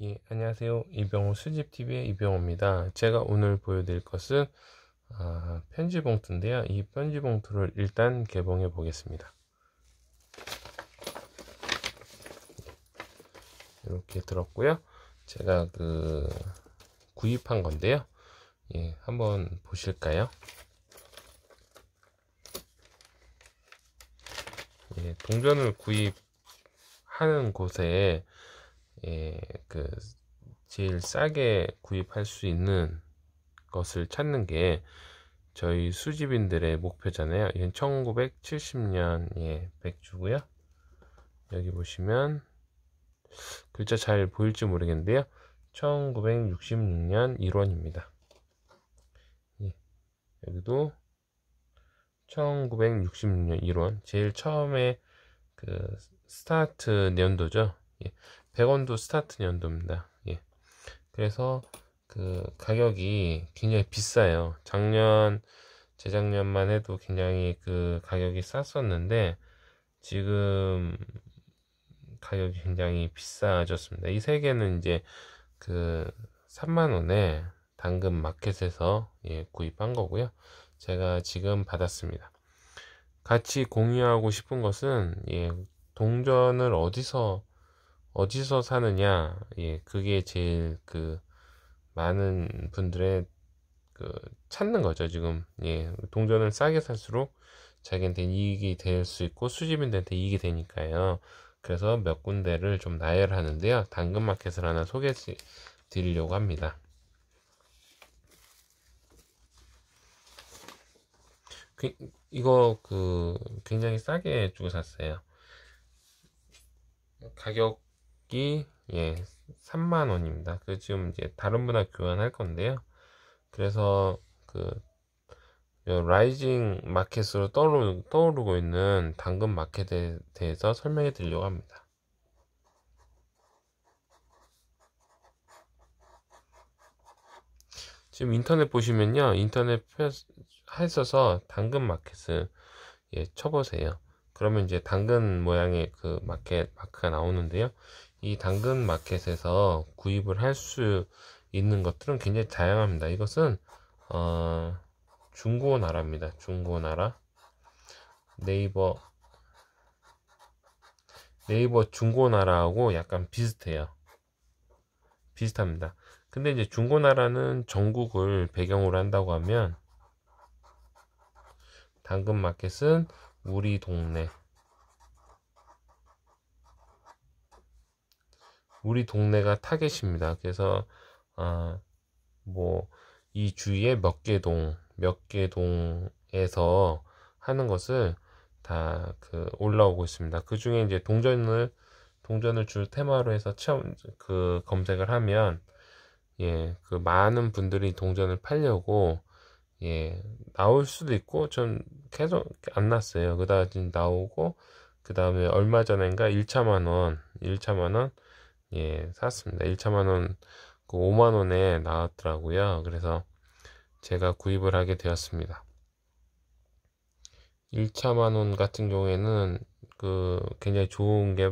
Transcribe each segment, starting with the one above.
예, 안녕하세요. 이병호 수집TV의 이병호입니다. 제가 오늘 보여드릴 것은 아, 편지 봉투인데요. 이 편지 봉투를 일단 개봉해 보겠습니다. 이렇게 들었고요. 제가 그 구입한 건데요. 예, 한번 보실까요? 예, 동전을 구입하는 곳에 예, 그 제일 싸게 구입할 수 있는 것을 찾는 게 저희 수집인들의 목표잖아요. 이건 1970년에 백주고요. 여기 보시면 글자 잘 보일지 모르겠는데요. 1966년 1원입니다. 예, 여기도 1966년 1원 제일 처음에 그 스타트 년도죠. 예, 100원도 스타트 연도입니다. 예. 그래서 그 가격이 굉장히 비싸요. 작년, 재작년만 해도 굉장히 그 가격이 쌌었는데 지금 가격이 굉장히 비싸졌습니다. 이 세 개는 이제 그 3만원에 당근 마켓에서 예, 구입한 거고요. 제가 지금 받았습니다. 같이 공유하고 싶은 것은 예, 동전을 어디서 어디서 사느냐, 예, 그게 제일 그 많은 분들의 그 찾는 거죠, 지금. 예, 동전을 싸게 살수록 자기한테 이익이 될 수 있고 수집인들한테 이익이 되니까요. 그래서 몇 군데를 좀 나열하는데요. 당근마켓을 하나 소개해 드리려고 합니다. 그, 이거 그 굉장히 싸게 주고 샀어요. 가격 가격예 3만 원입니다. 그 지금 이제 다른 분화 교환할 건데요. 그래서 그 라이징 마켓으로 떠오르, 떠오르고 있는 당근 마켓에 대해서 설명해 드리려고 합니다. 지금 인터넷 보시면요. 인터넷 했어서 당근 마켓을 예, 쳐보세요. 그러면 이제 당근 모양의 그 마켓 마크가 나오는데요. 이 당근 마켓에서 구입을 할 수 있는 것들은 굉장히 다양합니다. 이것은 어, 중고 나라입니다. 중고 나라 네이버 네이버 중고 나라하고 약간 비슷해요. 비슷합니다. 근데 이제 중고 나라는 전국을 배경으로 한다고 하면 당근 마켓은 우리 동네 우리 동네가 타겟입니다. 그래서 아, 어, 뭐이 주위에 몇 개 동, 몇 개 동에서 하는 것을 다 그 올라오고 있습니다. 그 중에 이제 동전을 동전을 줄 테마로 해서 체험 그 검색을 하면 예, 그 많은 분들이 동전을 팔려고 예, 나올 수도 있고 전 계속 안 났어요. 그다지 나오고 그다음에 얼마 전인가 1차 만원, 1차 만원 예, 샀습니다. 1차 만원, 그 5만원에 나왔더라고요. 그래서 제가 구입을 하게 되었습니다. 1차 만원 같은 경우에는 그 굉장히 좋은 게,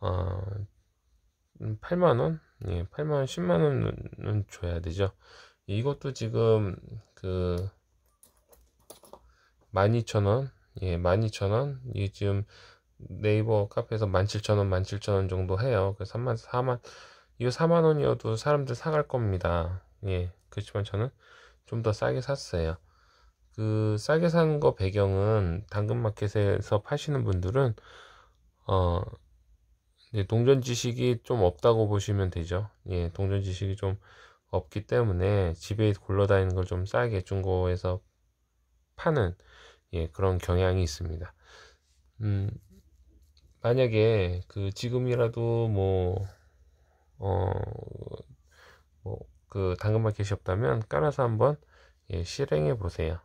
어, 8만원? 예, 8만원, 10만원은 줘야 되죠. 이것도 지금 그, 12,000원? 예, 12,000원? 이게 지금 네이버 카페에서 17,000원, 17,000원 정도 해요. 그 3만, 4만, 이거 4만 원이어도 사람들 사갈 겁니다. 예. 그렇지만 저는 좀 더 싸게 샀어요. 그 싸게 산거 배경은 당근마켓에서 파시는 분들은 어 동전 지식이 좀 없다고 보시면 되죠. 예, 동전 지식이 좀 없기 때문에 집에 굴러다니는 걸 좀 싸게 중고에서 파는 예, 그런 경향이 있습니다. 음, 만약에 그 지금이라도 뭐 어 뭐 그 당근마켓이 없다면 깔아서 한번 예, 실행해 보세요.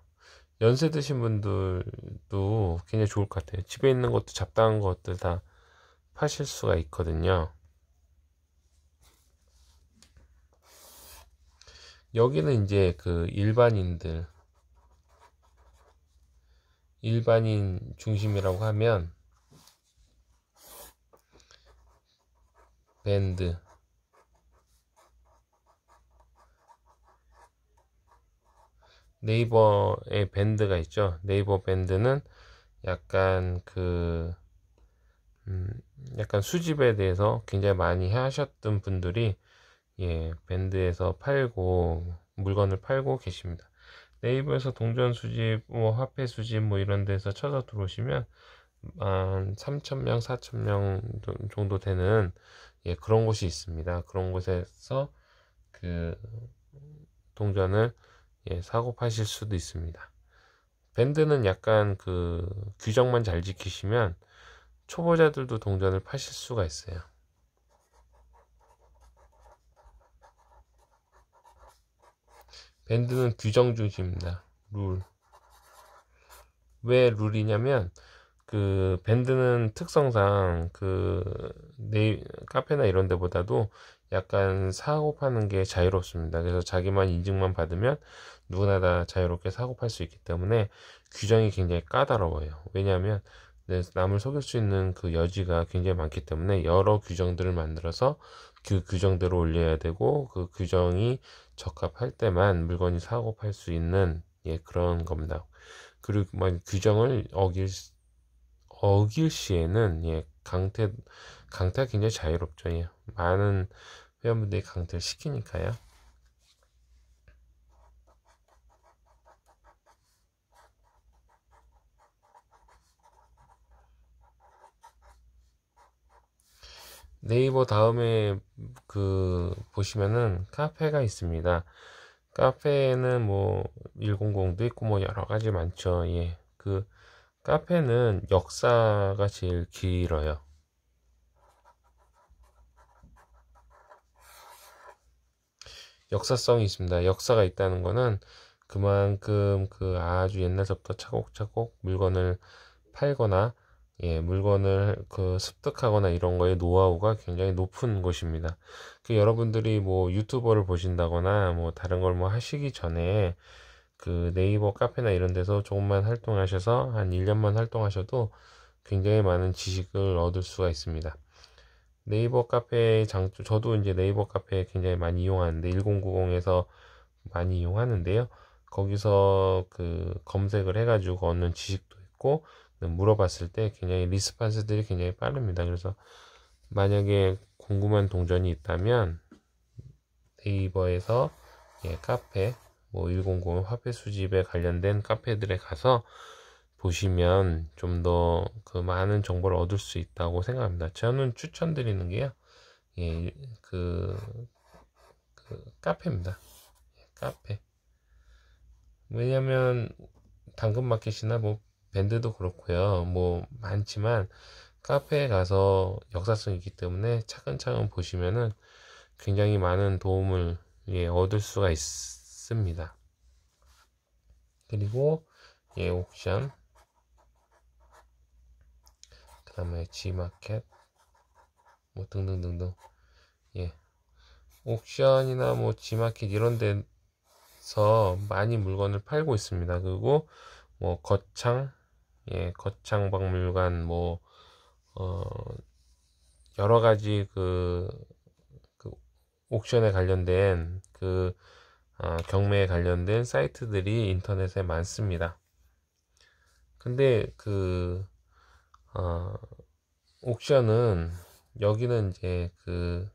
연세 드신 분들도 굉장히 좋을 것 같아요. 집에 있는 것도 잡다한 것들 다 파실 수가 있거든요. 여기는 이제 그 일반인들 일반인 중심이라고 하면 밴드 네이버에 밴드가 있죠. 네이버 밴드는 약간 그, 음, 약간 수집에 대해서 굉장히 많이 하셨던 분들이, 예, 밴드에서 팔고, 물건을 팔고 계십니다. 네이버에서 동전 수집, 뭐, 화폐 수집, 뭐, 이런 데서 찾아 들어오시면, 한3천명4천명 정도 되는 예, 그런 곳이 있습니다. 그런 곳에서 그 동전을 예, 사고 파실 수도 있습니다. 밴드는 약간 그 규정만 잘 지키시면 초보자들도 동전을 파실 수가 있어요. 밴드는 규정 중심입니다. 룰. 왜 룰이냐면 그 밴드는 특성상 그 네이, 카페나 이런 데보다도 약간 사고 파는 게 자유롭습니다. 그래서 자기만 인증만 받으면 누구나 다 자유롭게 사고 팔 수 있기 때문에 규정이 굉장히 까다로워요. 왜냐하면 네, 남을 속일 수 있는 그 여지가 굉장히 많기 때문에 여러 규정들을 만들어서 그 규정대로 올려야 되고 그 규정이 적합할 때만 물건이 사고 팔 수 있는 예, 그런 겁니다. 그리고 뭐 규정을 어길 어길 시에는 예, 강태강태 굉장히 자유롭죠. 예. 많은 회원분들이 강태를 시키니까요. 네이버 다음에 그 보시면은 카페가 있습니다. 카페에는 뭐 100도 있고 뭐 여러 가지 많죠. 예. 그 카페는 역사가 제일 길어요. 역사성이 있습니다. 역사가 있다는 거는 그만큼 그 아주 옛날부터 차곡차곡 물건을 팔거나 예, 물건을 그 습득하거나 이런 거에 노하우가 굉장히 높은 곳입니다. 그 여러분들이 뭐 유튜버를 보신다거나 뭐 다른 걸 뭐 하시기 전에 그 네이버 카페나 이런 데서 조금만 활동하셔서 한 1년만 활동하셔도 굉장히 많은 지식을 얻을 수가 있습니다. 네이버 카페의 장점, 저도 이제 네이버 카페 굉장히 많이 이용하는데, 1090에서 많이 이용하는데요. 거기서 그 검색을 해가지고 얻는 지식도 있고, 물어봤을 때 굉장히 리스판스들이 굉장히 빠릅니다. 그래서 만약에 궁금한 동전이 있다면 네이버에서 예, 카페 뭐100 화폐 수집에 관련된 카페들에 가서 보시면 좀 더 그 많은 정보를 얻을 수 있다고 생각합니다. 저는 추천드리는 게요. 예, 그, 그 카페입니다. 예, 카페. 왜냐면 당근마켓이나 뭐 밴드도 그렇고요. 뭐 많지만 카페에 가서 역사성이 있기 때문에 차근차근 보시면은 굉장히 많은 도움을 예, 얻을 수가 있습니다. 씁니다. 그리고 예 옥션 그 다음에 G마켓 뭐 등등등등 예 옥션이나 뭐 G마켓 이런 데서 많이 물건을 팔고 있습니다. 그리고 뭐 거창 예 거창 박물관 뭐 어, 여러 가지 그, 그 옥션에 관련된 그 아, 경매에 관련된 사이트들이 인터넷에 많습니다. 근데 그 어, 옥션은 여기는 이제 그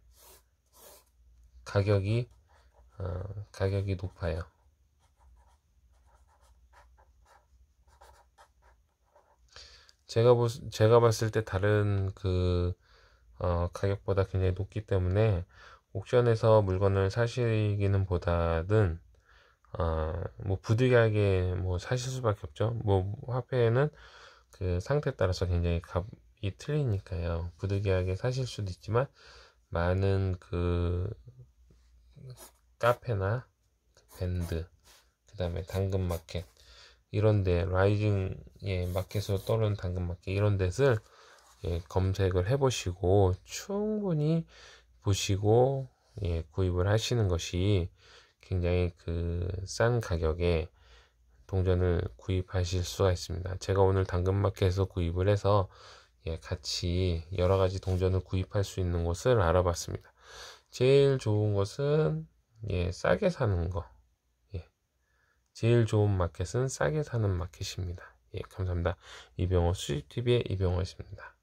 가격이 어, 가격이 높아요. 제가 보, 제가 봤을 때 다른 그 어, 가격보다 굉장히 높기 때문에 옥션에서 물건을 사시기는 보다는 어, 뭐 부득이하게 뭐 사실 수밖에 없죠. 뭐 화폐는 그 상태에 따라서 굉장히 값이 틀리니까요. 부득이하게 사실 수도 있지만 많은 그 카페나 밴드 그 다음에 당근마켓 이런데 라이징 예 마켓으로 떠오른 당근마켓 이런 데를 예, 검색을 해보시고 충분히 보시고 예, 구입을 하시는 것이 굉장히 그 싼 가격에 동전을 구입하실 수가 있습니다. 제가 오늘 당근마켓에서 구입을 해서 예, 같이 여러 가지 동전을 구입할 수 있는 곳을 알아봤습니다. 제일 좋은 것은 예, 싸게 사는 거. 예. 제일 좋은 마켓은 싸게 사는 마켓입니다. 예, 감사합니다. 이병호 수집TV의 이병호였습니다.